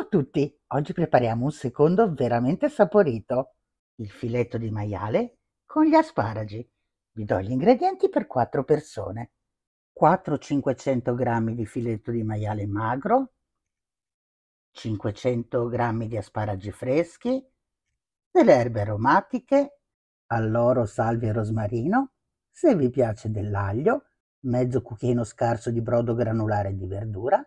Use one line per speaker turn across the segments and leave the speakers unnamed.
Ciao a tutti! Oggi prepariamo un secondo veramente saporito, il filetto di maiale con gli asparagi. Vi do gli ingredienti per 4 persone. 4-500 g di filetto di maiale magro, 500 g di asparagi freschi, delle erbe aromatiche, alloro, salvia e rosmarino, se vi piace dell'aglio, mezzo cucchiaino scarso di brodo granulare di verdura,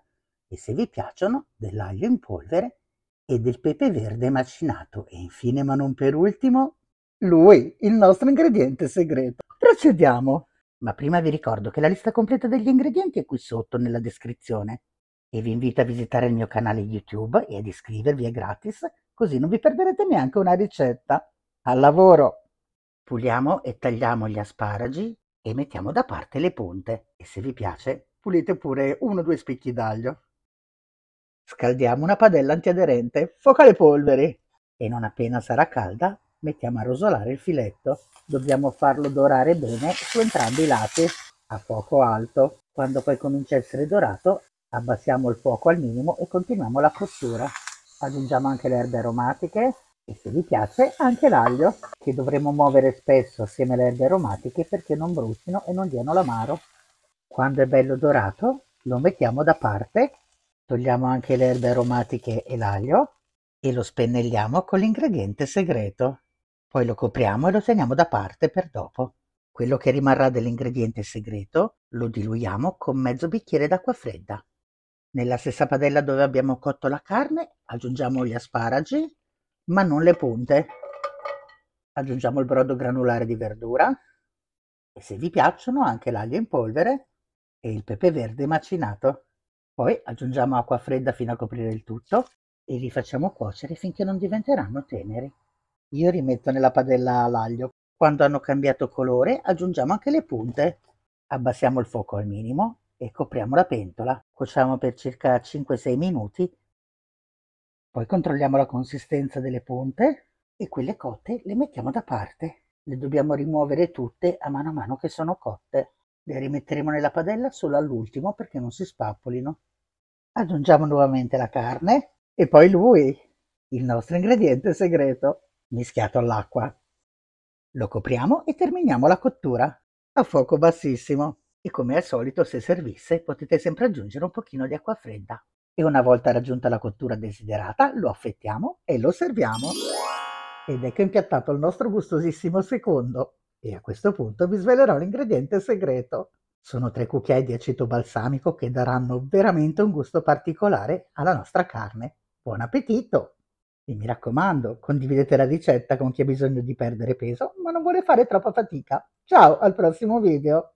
e se vi piacciono dell'aglio in polvere e del pepe verde macinato e infine ma non per ultimo lui, il nostro ingrediente segreto. Procediamo! Ma prima vi ricordo che la lista completa degli ingredienti è qui sotto nella descrizione e vi invito a visitare il mio canale YouTube e ad iscrivervi, è gratis, così non vi perderete neanche una ricetta. Al lavoro! Puliamo e tagliamo gli asparagi e mettiamo da parte le punte e se vi piace pulite pure uno o due spicchi d'aglio. Scaldiamo una padella antiaderente, foca le polveri e non appena sarà calda mettiamo a rosolare il filetto. Dobbiamo farlo dorare bene su entrambi i lati, a fuoco alto. Quando poi comincia a essere dorato, abbassiamo il fuoco al minimo e continuiamo la cottura. Aggiungiamo anche le erbe aromatiche e se vi piace anche l'aglio, che dovremo muovere spesso assieme alle erbe aromatiche perché non brucino e non diano l'amaro. Quando è bello dorato, lo mettiamo da parte Togliamo anche le erbe aromatiche e l'aglio e lo spennelliamo con l'ingrediente segreto. Poi lo copriamo e lo teniamo da parte per dopo. Quello che rimarrà dell'ingrediente segreto lo diluiamo con mezzo bicchiere d'acqua fredda. Nella stessa padella dove abbiamo cotto la carne aggiungiamo gli asparagi, ma non le punte. Aggiungiamo il brodo granulare di verdura e se vi piacciono anche l'aglio in polvere e il pepe verde macinato. Poi aggiungiamo acqua fredda fino a coprire il tutto e li facciamo cuocere finché non diventeranno teneri. Io rimetto nella padella l'aglio. Quando hanno cambiato colore aggiungiamo anche le punte. Abbassiamo il fuoco al minimo e copriamo la pentola. Cuociamo per circa 5-6 minuti. Poi controlliamo la consistenza delle punte e quelle cotte le mettiamo da parte. Le dobbiamo rimuovere tutte a mano a mano che sono cotte. Le rimetteremo nella padella solo all'ultimo perché non si spappolino. Aggiungiamo nuovamente la carne e poi lui, il nostro ingrediente segreto, mischiato all'acqua. Lo copriamo e terminiamo la cottura a fuoco bassissimo e come al solito se servisse potete sempre aggiungere un pochino di acqua fredda e una volta raggiunta la cottura desiderata lo affettiamo e lo serviamo. Ed ecco impiattato il nostro gustosissimo secondo e a questo punto vi svelerò l'ingrediente segreto. Sono tre cucchiai di aceto balsamico che daranno veramente un gusto particolare alla nostra carne. Buon appetito! E mi raccomando, condividete la ricetta con chi ha bisogno di perdere peso ma non vuole fare troppa fatica. Ciao, al prossimo video!